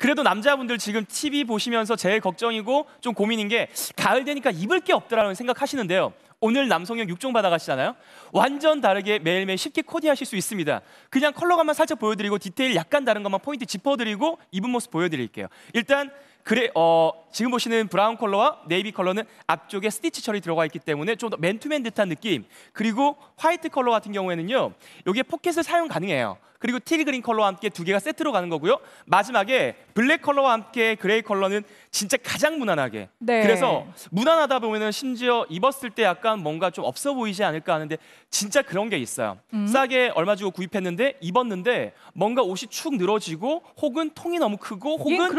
그래도 남자분들 지금 TV 보시면서 제일 걱정이고 좀 고민인 게 가을 되니까 입을 게 없더라는 생각하시는데요. 오늘 남성형 6종 받아가시잖아요. 완전 다르게 매일매일 쉽게 코디하실 수 있습니다. 그냥 컬러감만 살짝 보여드리고 디테일 약간 다른 것만 포인트 짚어드리고 입은 모습 보여드릴게요. 일단 그래 어, 지금 보시는 브라운 컬러와 네이비 컬러는 앞쪽에 스티치 처리 들어가 있기 때문에 좀 더 맨투맨 듯한 느낌. 그리고 화이트 컬러 같은 경우에는요. 여기에 포켓을 사용 가능해요. 그리고 티리 그린 컬러와 함께 두 개가 세트로 가는 거고요. 마지막에 블랙 컬러와 함께 그레이 컬러는 진짜 가장 무난하게. 네. 그래서 무난하다 보면은 심지어 입었을 때 약간 뭔가 좀 없어 보이지 않을까 하는데 진짜 그런 게 있어요. 음. 싸게 얼마 주고 구입했는데 입었는데 뭔가 옷이 축 늘어지고 혹은 통이 너무 크고 혹은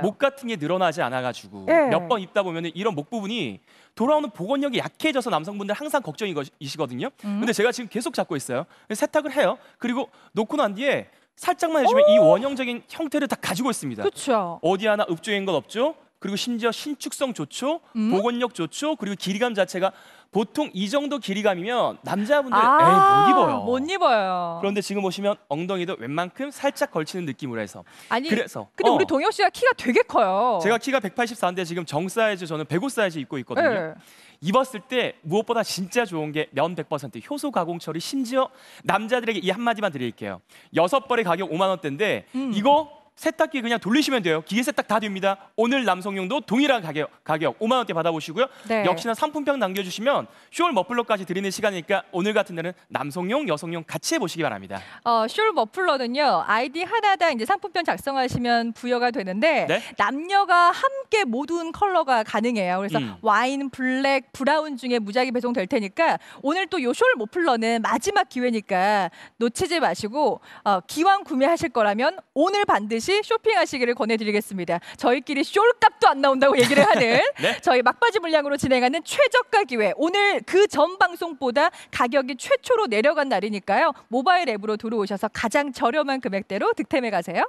못 같은 같은 게 늘어나지 않아가지고 네. 예. 몇번 입다 보면 이런 목 부분이 돌아오는 복원력이 약해져서 남성분들 항상 걱정이시거든요. 음. 근데 제가 지금 계속 잡고 있어요. 세탁을 해요. 그리고 놓고 난 뒤에 살짝만 해주면 이 원형적인 형태를 다 가지고 있습니다. 그쵸. 어디 하나 읍조인 건 없죠. 그리고 심지어 신축성 좋죠, 음? 보건력 좋죠, 그리고 길이감 자체가 보통 이 정도 길이감이면 남자분들 아~ 에이 못 입어요. 못 입어요. 그런데 지금 보시면 엉덩이도 웬만큼 살짝 걸치는 느낌으로 해서 아니 그래서 근데 어. 우리 동혁 씨가 키가 되게 커요. 제가 키가 184인데 지금 정 사이즈 저는 105 사이즈 입고 있거든요. 네. 입었을 때 무엇보다 진짜 좋은 게 면 100% 효소 가공 처리 심지어 남자들에게 이 한마디만 드릴게요. 여섯 벌의 가격 5만 원대인데 음. 이거 세탁기 그냥 돌리시면 돼요. 기계 세탁 다 됩니다. 오늘 남성용도 동일한 가격, 가격 5만 원대 받아보시고요. 네. 역시나 상품평 남겨주시면 쇼울 머플러까지 드리는 시간이니까 오늘 같은 날은 남성용, 여성용 같이 해보시기 바랍니다. 어, 쇼울 머플러는요. 아이디 하나당 이제 상품평 작성하시면 부여가 되는데 네? 남녀가 함께 모든 컬러가 가능해요. 그래서 음. 와인, 블랙, 브라운 중에 무작위 배송될 테니까 오늘 또요 쇼울 머플러는 마지막 기회니까 놓치지 마시고 어, 기왕 구매하실 거라면 오늘 반드시 없이 쇼핑하시기를 권해드리겠습니다. 저희끼리 쇼값도안 나온다고 얘기를 하는 네? 저희 막바지 물량으로 진행하는 최저가 기회. 오늘 그 전 방송보다 가격이 최초로 내려간 날이니까요. 모바일 앱으로 들어오셔서 가장 저렴한 금액대로 득템해 가세요.